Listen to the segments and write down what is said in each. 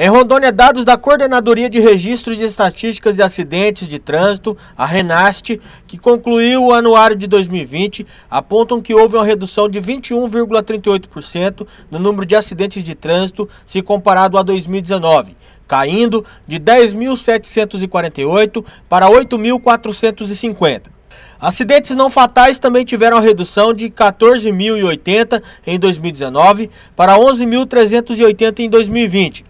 Em Rondônia, dados da Coordenadoria de Registro de Estatísticas e Acidentes de Trânsito, a RENAST, que concluiu o anuário de 2020, apontam que houve uma redução de 21,38% no número de acidentes de trânsito se comparado a 2019, caindo de 10.748 para 8.450. Acidentes não fatais também tiveram a redução de 14.080 em 2019 para 11.380 em 2020,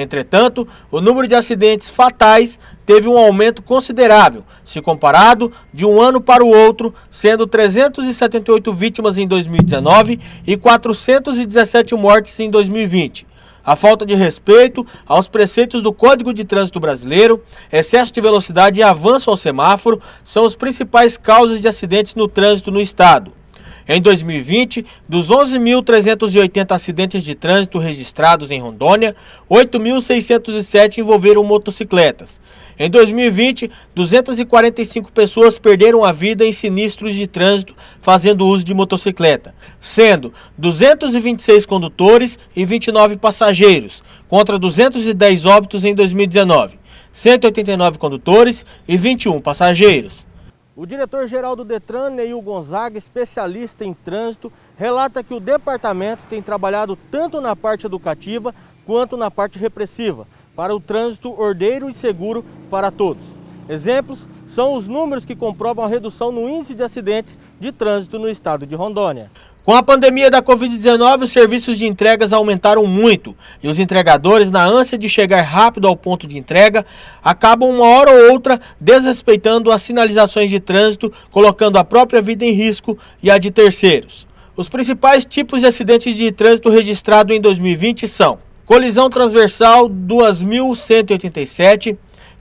Entretanto, o número de acidentes fatais teve um aumento considerável, se comparado de um ano para o outro, sendo 378 vítimas em 2019 e 417 mortes em 2020. A falta de respeito aos preceitos do Código de Trânsito Brasileiro, excesso de velocidade e avanço ao semáforo são os principais causas de acidentes no trânsito no estado. Em 2020, dos 11.380 acidentes de trânsito registrados em Rondônia, 8.607 envolveram motocicletas. Em 2020, 245 pessoas perderam a vida em sinistros de trânsito fazendo uso de motocicleta, sendo 226 condutores e 29 passageiros, contra 210 óbitos em 2019, 189 condutores e 21 passageiros. O diretor-geral do Detran, Neil Gonzaga, especialista em trânsito, relata que o departamento tem trabalhado tanto na parte educativa quanto na parte repressiva, para o trânsito ordeiro e seguro para todos. Exemplos são os números que comprovam a redução no índice de acidentes de trânsito no estado de Rondônia. Com a pandemia da Covid-19, os serviços de entregas aumentaram muito e os entregadores, na ânsia de chegar rápido ao ponto de entrega, acabam uma hora ou outra desrespeitando as sinalizações de trânsito, colocando a própria vida em risco e a de terceiros. Os principais tipos de acidentes de trânsito registrados em 2020 são colisão transversal 2187,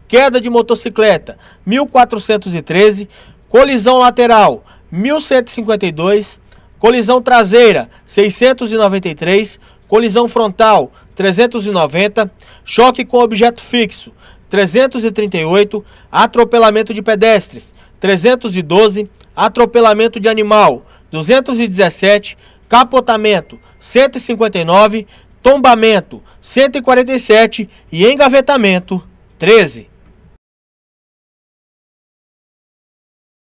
queda de motocicleta 1413, colisão lateral 1152 Colisão traseira 693, colisão frontal 390, choque com objeto fixo 338, atropelamento de pedestres 312, atropelamento de animal 217, capotamento 159, tombamento 147 e engavetamento 13.